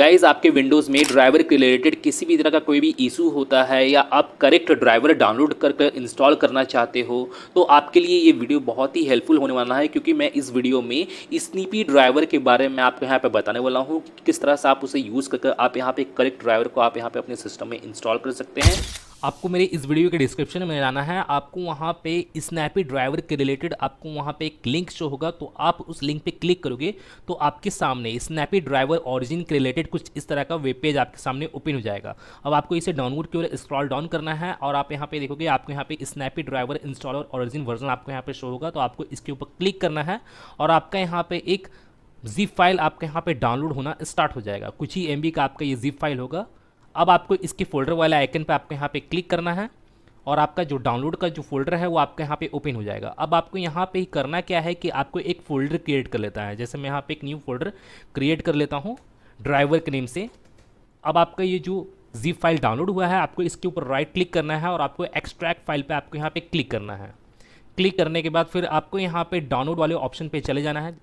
guys आपके Windows में driver के रिलेटेड किसी भी तरह का कोई भी इशू होता है या आप करेक्ट ड्राइवर डाउनलोड कर इंस्टॉल करना चाहते हो तो आपके लिए ये वीडियो बहुत ही हेल्पफुल होने वाला है क्योंकि मैं इस वीडियो में स्नीपी ड्राइवर के बारे में आपको यहाँ पर बताने वाला हूँ कि किस तरह से आप उसे यूज़ कर आप यहाँ पर करेक्ट ड्राइवर को आप यहाँ पर अपने सिस्टम में इंस्टॉल कर सकते हैं आपको मेरे इस वीडियो के डिस्क्रिप्शन में जाना है आपको वहाँ पे स्नैपी ड्राइवर के रिलेटेड आपको वहाँ पे एक लिंक शो होगा तो आप उस लिंक पे क्लिक करोगे तो आपके सामने स्नैपी ड्राइवर ऑरिजिन के रिलेटेड कुछ इस तरह का वेब पेज आपके सामने ओपन हो जाएगा अब आपको इसे डाउनलोड की ओर स्क्रॉल डाउन करना है और आप यहाँ पे देखोगे आपको यहाँ पे Snappy driver installer origin version आपको यहाँ पर शो होगा तो आपको इसके ऊपर क्लिक करना है और आपका यहाँ पर एक जिप फाइल आपके यहाँ पे डाउनलोड होना स्टार्ट हो जाएगा कुछ ही एम का आपका ये जिप फाइल होगा अब आपको इसके फोल्डर वाले आइकन पर आपको यहाँ पे क्लिक करना है और आपका जो डाउनलोड का जो फोल्डर है वो आपके यहाँ पे ओपन हो जाएगा अब आपको यहाँ पे करना क्या है कि आपको एक फोल्डर क्रिएट कर लेता है जैसे मैं यहाँ पे एक न्यू फोल्डर क्रिएट कर लेता हूँ ड्राइवर के नेम से अब आपका ये जो जीप फाइल डाउनलोड हुआ है आपको इसके ऊपर राइट क्लिक करना है और आपको एक्सट्रैक्ट फाइल पर आपको यहाँ पर क्लिक करना है क्लिक करने के बाद फिर आपको यहाँ पर डाउनलोड वाले ऑप्शन पर चले जाना है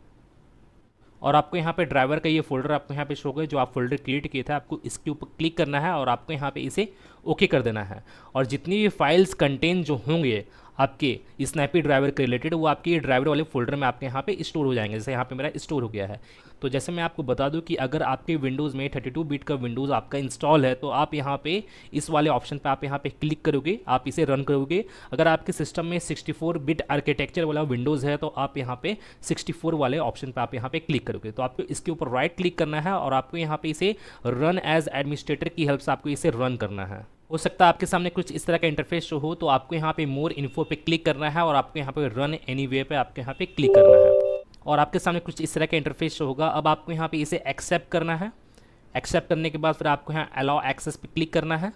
और आपको यहाँ पे ड्राइवर का ये फोल्डर आपको यहाँ पे शो गए जो आप फोल्डर क्रिएट किए थे आपको इसके ऊपर क्लिक करना है और आपको यहाँ पे इसे ओके कर देना है और जितनी भी फाइल्स कंटेंट जो होंगे आपके स्नैपी ड्राइवर के रिलेटेड वो आपके ड्राइवर वाले फोल्डर में आपके यहाँ पे स्टोर हो जाएंगे जैसे यहाँ पे मेरा स्टोर हो गया है तो जैसे मैं आपको बता दूँ कि अगर आपके विंडोज़ में 32 बिट का विंडोज़ आपका इंस्टॉल है तो आप यहाँ पे इस वाले ऑप्शन पे आप यहाँ पे क्लिक करोगे आप इसे रन करोगे अगर आपके सिस्टम में सिक्सटी बिट आर्किटेक्चर वाला विंडोज़ है तो आप यहाँ पर सिक्सटी वाले ऑप्शन पर आप यहाँ पर क्लिक करोगे तो आपको इसके ऊपर राइट क्लिक करना है और आपको यहाँ पर इसे रन एज एडमिनिस्ट्रेटर की हेल्प से आपको इसे रन करना है हो सकता है आपके सामने कुछ इस तरह का इंटरफेस शो हो तो आपको यहाँ पे मोर इन्फो पे क्लिक करना है और आपको यहाँ पे रन एनी वे पे आपको यहाँ पे क्लिक करना है और आपके सामने कुछ इस तरह का इंटरफेस शो होगा अब आपको यहाँ पे इसे एक्सेप्ट करना है एक्सेप्ट करने के बाद फिर आपको यहाँ अलाउ एक्सेस पे क्लिक करना है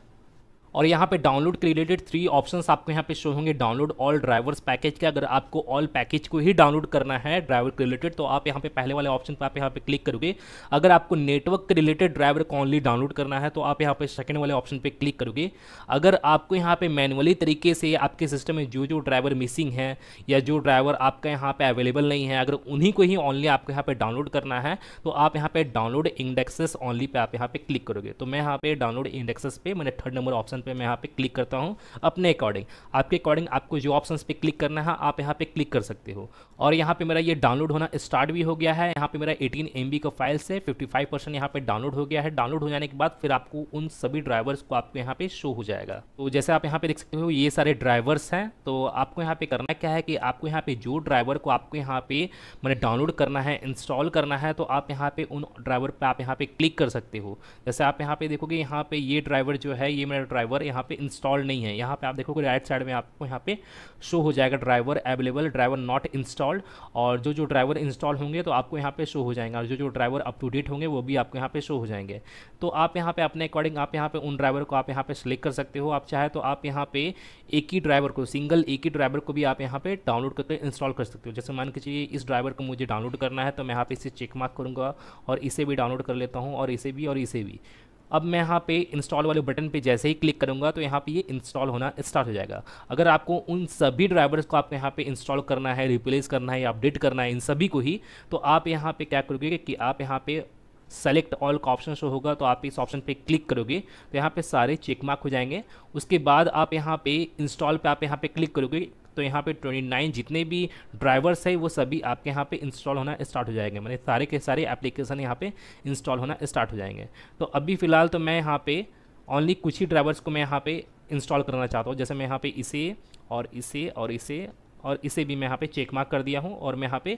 और यहाँ पे डाउनलोड के रिलेटेड थ्री ऑप्शंस आपको यहाँ पे शो होंगे डाउनलोड ऑल ड्राइवर्स पैकेज के अगर आपको ऑल पैकेज को ही डाउनलोड करना है ड्राइवर के रिलेटेड तो आप यहाँ पे पहले वाले ऑप्शन पर आप यहाँ पे क्लिक करोगे अगर आपको नेटवर्क के रिलेटेड ड्राइवर को ऑनली डाउनलोड करना है तो आप यहाँ पे सेकेंड वाले ऑप्शन पर क्लिक करोगे अगर आपको यहाँ पे मैनुअली तरीके से आपके सिस्टम में जो जो ड्राइवर मिसिंग है या जो ड्राइवर आपका यहाँ पर अवेलेबल नहीं है अगर उन्हीं को ही ऑनली आपको यहाँ पर डाउनलोड करना है तो आप यहाँ पर डाउनलोड इंडेक्सेस ऑनली पे आप यहाँ पे क्लिक करोगे तो मैं यहाँ पे डाउनलोड इंडेक्सेस पे मैंने थर्ड नंबर ऑप्शन ऑप्शन पे मैं यहाँ पे क्लिक करता हूँ अपने अकॉर्डिंग आपके अकॉर्डिंग आपको जो ऑप्शन पे क्लिक करना है आप यहाँ पे क्लिक कर सकते हो और यहाँ पे मेरा ये डाउनलोड होना स्टार्ट भी हो गया है यहाँ पे मेरा 18 एम का फाइल से 55 परसेंट यहाँ पर डाउनलोड हो गया है डाउनलोड हो जाने के बाद फिर आपको उन सभी ड्राइवर्स को आपको यहाँ पे शो हो जाएगा तो जैसे आप यहाँ पे देख सकते हो ये सारे ड्राइवर्स हैं तो आपको यहाँ पे करना क्या है कि आपको यहाँ पे जो ड्राइवर को आपको यहाँ पे मैंने डाउनलोड करना है इंस्टॉल करना है तो आप यहाँ पे उन ड्राइवर पर आप यहाँ पे क्लिक कर सकते हो जैसे आप यहाँ पे देखोगे यहाँ पे ये ड्राइवर जो है ये मेरा ड्राइवर ड्राइवर यहाँ पे इंस्टॉल नहीं है यहाँ पे आप देखोगे राइट साइड में आपको यहाँ पे शो हो जाएगा driver available driver not installed और जो जो ड्राइवर इंस्टॉल होंगे तो आपको यहाँ पे शो हो जाएंगे और जो जो ड्राइवर अप टू डेट होंगे वो भी आपको यहाँ पे शो हो जाएंगे तो आप यहाँ पे अपने अकॉर्डिंग आप यहाँ पे उन ड्राइवर को आप यहाँ पे सिलेक्ट कर सकते हो आप चाहे तो आप यहाँ पे एक ही ड्राइवर को सिंगल एक ही ड्राइवर को भी आप यहाँ पे डाउनलोड करके इंस्टॉल कर सकते हो जैसे मान के चलिए इस ड्राइवर को मुझे डाउनलोड करना है तो मैं यहाँ पे इसे चेक मार्क करूँगा और इसे भी डाउनलोड कर लेता हूँ और इसे भी और इसे भी अब मैं यहाँ पे इंस्टॉल वाले बटन पे जैसे ही क्लिक करूँगा तो यहाँ पे ये इंस्टॉल होना स्टार्ट हो जाएगा अगर आपको उन सभी ड्राइवर्स को आपको यहाँ पे इंस्टॉल करना है रिप्लेस करना है या अपडेट करना है इन सभी को ही तो आप यहाँ पे क्या करोगे कि आप यहाँ पे सेलेक्ट ऑल का ऑप्शन शो होगा तो आप इस ऑप्शन पे क्लिक करोगे तो यहाँ पे सारे चेक मार्क हो जाएंगे उसके बाद आप यहाँ पे इंस्टॉल पे आप यहाँ पे क्लिक करोगे तो यहाँ पे 29 जितने भी ड्राइवर्स है वो सभी आपके यहाँ पे इंस्टॉल होना स्टार्ट हो जाएंगे मैंने सारे के सारे एप्लीकेशन यहाँ पे इंस्टॉल होना स्टार्ट हो जाएंगे तो अभी फ़िलहाल तो मैं यहाँ पे ओनली कुछ ही ड्राइवर्स को मैं यहाँ पे इंस्टॉल करना चाहता हूँ जैसे मैं यहाँ पे इसे और इसे और इसे और इसे भी मैं यहाँ पे चेक मार्क कर दिया हूँ और मैं यहाँ पे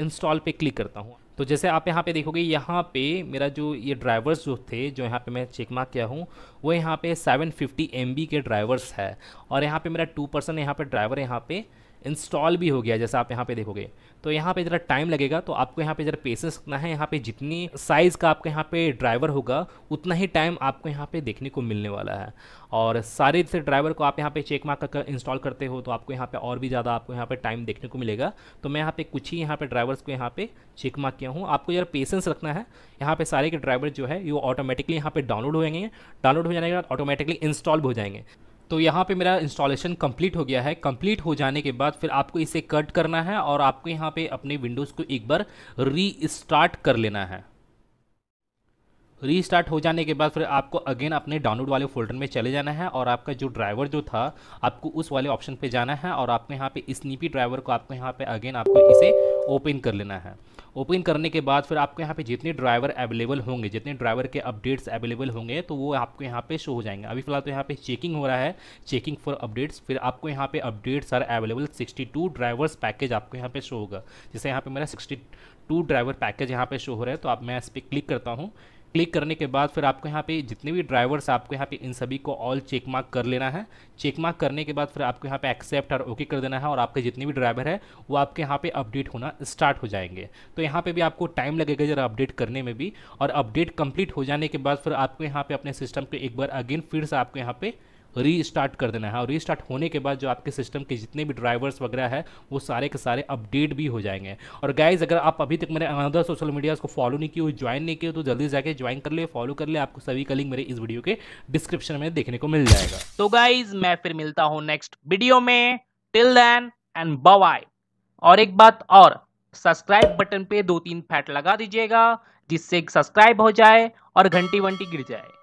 इंस्टॉल पे क्लिक करता हूँ तो जैसे आप यहाँ पे देखोगे यहाँ पे मेरा जो ये ड्राइवर्स जो थे जो यहाँ पे मैं चेक मार्क किया हूँ वो यहाँ पे 750 एम के ड्राइवर्स है और यहाँ पे मेरा टू परसेंट यहाँ पे ड्राइवर यहाँ पे इंस्टॉल भी हो गया जैसा आप यहाँ पे देखोगे तो यहाँ पे ज़रा टाइम लगेगा तो आपको यहाँ पे ज़रा पेशेंस रखना है यहाँ पे जितनी साइज़ का आपके यहाँ पे ड्राइवर होगा उतना ही टाइम आपको यहाँ पे देखने को मिलने वाला है और सारे से ड्राइवर को आप यहाँ पे चेक मार्क कर इंस्टॉल करते हो तो आपको यहाँ पे और भी ज़्यादा आपको यहाँ पे टाइम देखने को मिलेगा तो मैं यहाँ पे कुछ ही यहाँ पे ड्राइवर्स को यहाँ पे चेक मार्क किया हूँ आपको ज़रा पेशेंस रखना है यहाँ पे सारे के ड्राइवर जो है ये ऑटोमेटिकली यहाँ पे डाउनलोड हो जाएंगे डाउनलोड हो जाने के बाद ऑटोमेटिकली इंस्टॉल भी हो जाएंगे तो यहाँ पे मेरा इंस्टॉलेशन कंप्लीट हो गया है कंप्लीट हो जाने के बाद फिर आपको इसे कट करना है और आपको यहाँ पे अपने विंडोज़ को एक बार रीस्टार्ट कर लेना है रीस्टार्ट हो जाने के बाद फिर आपको अगेन अपने डाउनलोड वाले फोल्डर में चले जाना है और आपका जो ड्राइवर जो था आपको उस वाले ऑप्शन पे जाना है और आपको यहाँ पे स्नीपी ड्राइवर को आपको यहाँ पे अगेन आपको इसे ओपन कर लेना है ओपन करने के बाद फिर आपके यहाँ पे जितने ड्राइवर अवेलेबल होंगे जितने ड्राइवर के अपडेट्स अवेलेबल होंगे तो वो आपको यहाँ पे शो हो जाएंगे अभी फिलहाल तो यहाँ पे चेकिंग हो रहा है चेकिंग फॉर अपडेट्स फिर आपको यहाँ पे updates are available 62 drivers package आपको यहाँ पे शो होगा जैसे यहाँ पे मेरा 62 ड्राइवर पैकेज यहाँ पे शो हो रहा है तो आप मैं इस पर क्लिक करता हूँ क्लिक करने के बाद फिर आपको यहाँ पे जितने भी ड्राइवर्स आपको यहाँ पे इन सभी को ऑल चेक मार्क कर लेना है चेक मार्क करने के बाद फिर आपको यहाँ पे एक्सेप्ट और ओके कर देना है और आपके जितने भी ड्राइवर है वो आपके यहाँ पे अपडेट होना स्टार्ट हो जाएंगे तो यहाँ पे भी आपको टाइम लगेगा जरा अपडेट करने में भी और अपडेट कंप्लीट हो जाने के बाद फिर आपको यहाँ पे अपने सिस्टम को एक बार अगेन फिर से आपको यहाँ पे रीस्टार्ट कर देना है और हाँ, रीस्टार्ट होने के बाद जो आपके सिस्टम के जितने भी ड्राइवर्स वगैरह है वो सारे के सारे अपडेट भी हो जाएंगे और गाइज अगर आप अभी तक मेरे अनदर सोशल मीडियाज़ को फॉलो नहीं किए ज्वाइन नहीं किए तो जल्दी जाके ज्वाइन कर ले फॉलो कर ले आपको सभी का लिंक मेरे इस वीडियो के डिस्क्रिप्शन में देखने को मिल जाएगा तो गाइज मैं फिर मिलता हूँ नेक्स्ट वीडियो में टिल देन एंड बाय और एक बात और सब्सक्राइब बटन पे दो तीन फैट लगा दीजिएगा जिससे सब्सक्राइब हो जाए और घंटी वंटी गिर जाए